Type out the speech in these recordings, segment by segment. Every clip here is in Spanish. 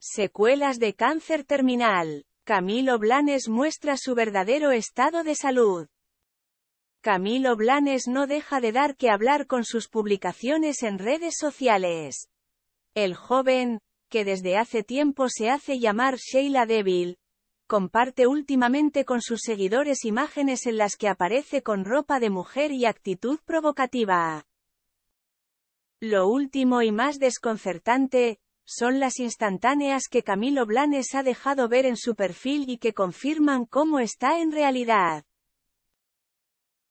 Secuelas de cáncer terminal. Camilo Blanes muestra su verdadero estado de salud. Camilo Blanes no deja de dar que hablar con sus publicaciones en redes sociales. El joven, que desde hace tiempo se hace llamar Sheila Devil, comparte últimamente con sus seguidores imágenes en las que aparece con ropa de mujer y actitud provocativa. Lo último y más desconcertante, son las instantáneas que Camilo Blanes ha dejado ver en su perfil y que confirman cómo está en realidad.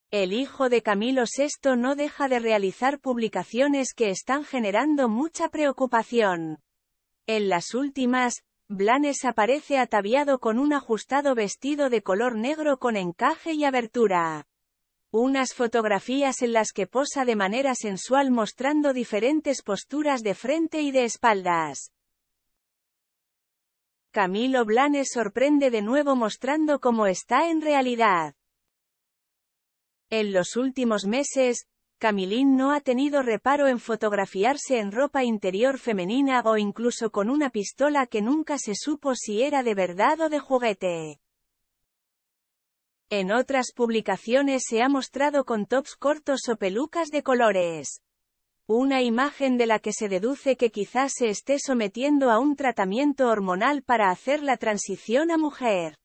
El hijo de Camilo VI no deja de realizar publicaciones que están generando mucha preocupación. En las últimas, Blanes aparece ataviado con un ajustado vestido de color negro con encaje y abertura. Unas fotografías en las que posa de manera sensual mostrando diferentes posturas de frente y de espaldas. Camilo Blanes sorprende de nuevo mostrando cómo está en realidad. En los últimos meses, Camilín no ha tenido reparo en fotografiarse en ropa interior femenina o incluso con una pistola que nunca se supo si era de verdad o de juguete. En otras publicaciones se ha mostrado con tops cortos o pelucas de colores. Una imagen de la que se deduce que quizás se esté sometiendo a un tratamiento hormonal para hacer la transición a mujer.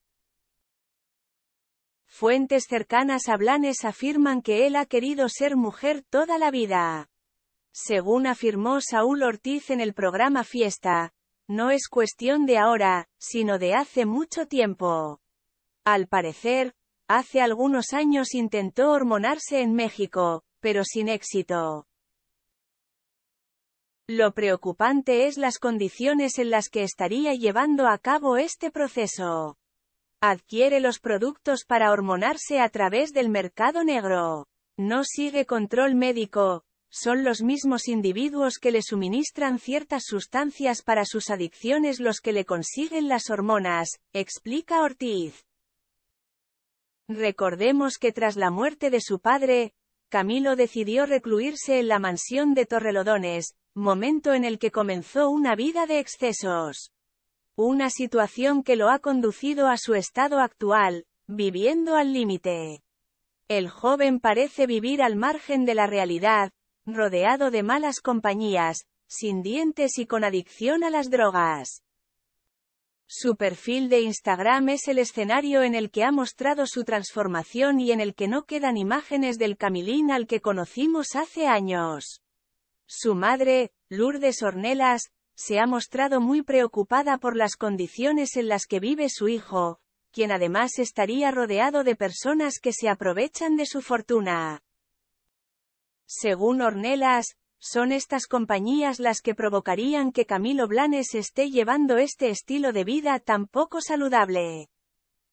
Fuentes cercanas a Blanes afirman que él ha querido ser mujer toda la vida. Según afirmó Saúl Ortiz en el programa Fiesta, no es cuestión de ahora, sino de hace mucho tiempo. Al parecer, Hace algunos años intentó hormonarse en México, pero sin éxito. Lo preocupante es las condiciones en las que estaría llevando a cabo este proceso. Adquiere los productos para hormonarse a través del mercado negro. No sigue control médico, son los mismos individuos que le suministran ciertas sustancias para sus adicciones los que le consiguen las hormonas, explica Ortiz. Recordemos que tras la muerte de su padre, Camilo decidió recluirse en la mansión de Torrelodones, momento en el que comenzó una vida de excesos. Una situación que lo ha conducido a su estado actual, viviendo al límite. El joven parece vivir al margen de la realidad, rodeado de malas compañías, sin dientes y con adicción a las drogas. Su perfil de Instagram es el escenario en el que ha mostrado su transformación y en el que no quedan imágenes del Camilín al que conocimos hace años. Su madre, Lourdes Ornelas, se ha mostrado muy preocupada por las condiciones en las que vive su hijo, quien además estaría rodeado de personas que se aprovechan de su fortuna. Según Ornelas, son estas compañías las que provocarían que Camilo Blanes esté llevando este estilo de vida tan poco saludable.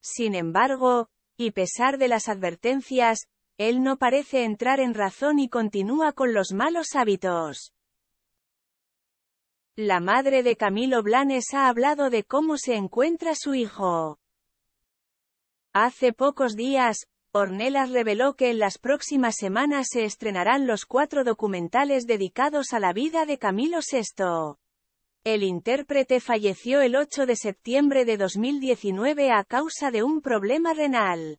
Sin embargo, y pesar de las advertencias, él no parece entrar en razón y continúa con los malos hábitos. La madre de Camilo Blanes ha hablado de cómo se encuentra su hijo. Hace pocos días, Ornelas reveló que en las próximas semanas se estrenarán los cuatro documentales dedicados a la vida de Camilo VI. El intérprete falleció el 8 de septiembre de 2019 a causa de un problema renal.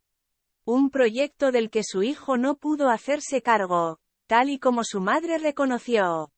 Un proyecto del que su hijo no pudo hacerse cargo, tal y como su madre reconoció.